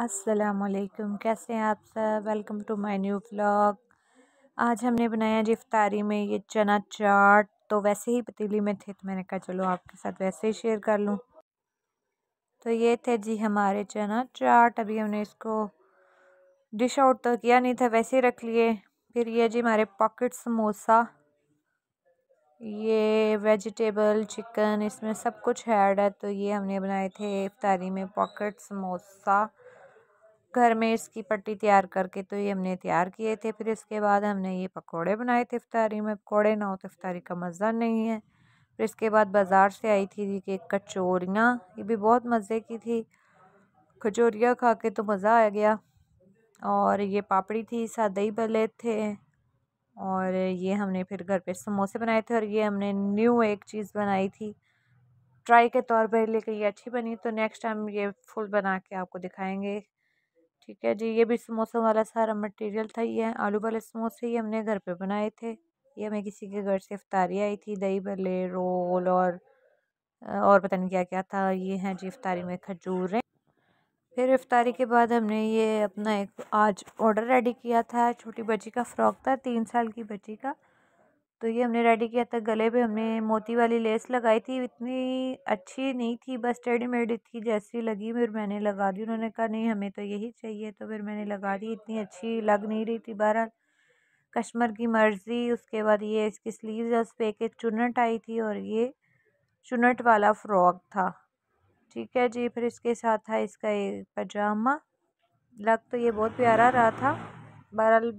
असलकम कैसे हैं आप सब welcome to my new vlog आज हमने बनाया जी इफ्तारी में ये चना चाट तो वैसे ही पतीली में थे तो मैंने कहा चलो आपके साथ वैसे ही शेयर कर लूँ तो ये थे जी हमारे चना चाट अभी हमने इसको डिश आउट तो किया नहीं था वैसे ही रख लिए फिर ये जी हमारे पॉकेट समोसा ये वेजिटेबल चिकन इसमें सब कुछ ऐड है तो ये हमने बनाए थे इफ्तारी में पॉकेट समोसा घर में इसकी पट्टी तैयार करके तो ये हमने तैयार किए थे फिर इसके बाद हमने ये पकोड़े बनाए थे इफ्तारी में पकोड़े ना हो तो इफ्तारी का मज़ा नहीं है फिर इसके बाद बाज़ार से आई थी के कचौरियाँ ये भी बहुत मज़े की थी कचोरियाँ खा के तो मज़ा आ गया और ये पापड़ी थी सादई भले थे और ये हमने फिर घर पे समोसे बनाए थे और ये हमने न्यू एक चीज़ बनाई थी ट्राई के तौर पर लेकर ये अच्छी बनी तो नेक्स्ट टाइम ये फुल बना के आपको दिखाएंगे ठीक है जी ये भी समोसों वाला सारा मटेरियल था ये आलू वाले समोसे ये हमने घर पे बनाए थे ये हमें किसी के घर से इफ्तारी आई थी दही भले रोल और और पता नहीं क्या क्या था ये हैं जी इफ्तारी में खजूरें फिर इफ्तारी के बाद हमने ये अपना एक आज ऑर्डर रेडी किया था छोटी बच्ची का फ़्रॉक था तीन साल की बच्ची का तो ये हमने रेडी किया था गले पे हमने मोती वाली लेस लगाई थी इतनी अच्छी नहीं थी बस रेडीमेड थी जैसी लगी फिर मैंने लगा दी उन्होंने कहा नहीं हमें तो यही चाहिए तो फिर मैंने लगा दी इतनी अच्छी लग नहीं रही थी बहरहाल कस्टमर की मर्ज़ी उसके बाद ये इसकी स्लीव है उस पर एक एक चुनट आई थी और ये चुनट वाला फ़्रॉक था ठीक है जी फिर इसके साथ था इसका एक पजामा लग तो ये बहुत प्यारा रहा था बहरहाल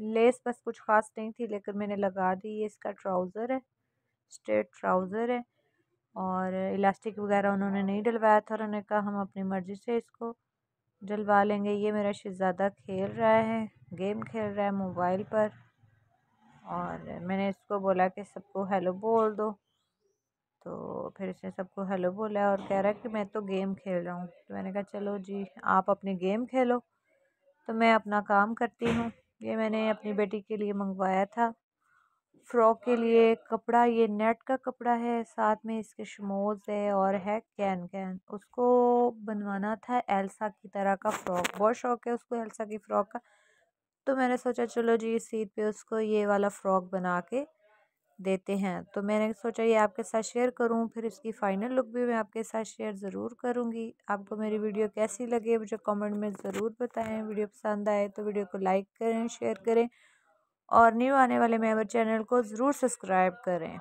लेस बस कुछ ख़ास नहीं थी लेकिन मैंने लगा दी ये इसका ट्राउज़र है स्ट्रेट ट्राउज़र है और इलास्टिक वगैरह उन्होंने नहीं डलवाया था उन्होंने कहा हम अपनी मर्ज़ी से इसको डलवा लेंगे ये मेरा शहज़ादा खेल रहा है गेम खेल रहा है मोबाइल पर और मैंने इसको बोला कि सबको हेलो बोल दो तो फिर इसने सबको हेलो बोला और कह रहा है कि मैं तो गेम खेल रहा हूँ तो मैंने कहा चलो जी आप अपनी गेम खेलो तो मैं अपना काम करती हूँ ये मैंने अपनी बेटी के लिए मंगवाया था फ्रॉक के लिए कपड़ा ये नेट का कपड़ा है साथ में इसके शमोज है और है कैन कैन उसको बनवाना था एल्सा की तरह का फ्रॉक बहुत शौक है उसको एल्सा की फ़्रॉक का तो मैंने सोचा चलो जी इस ईद पे उसको ये वाला फ़्रॉक बना के देते हैं तो मैंने सोचा ये आपके साथ शेयर करूं फिर इसकी फ़ाइनल लुक भी मैं आपके साथ शेयर ज़रूर करूंगी आपको मेरी वीडियो कैसी लगे मुझे कमेंट में ज़रूर बताएं वीडियो पसंद आए तो वीडियो को लाइक करें शेयर करें और न्यू आने वाले मेम्बर चैनल को ज़रूर सब्सक्राइब करें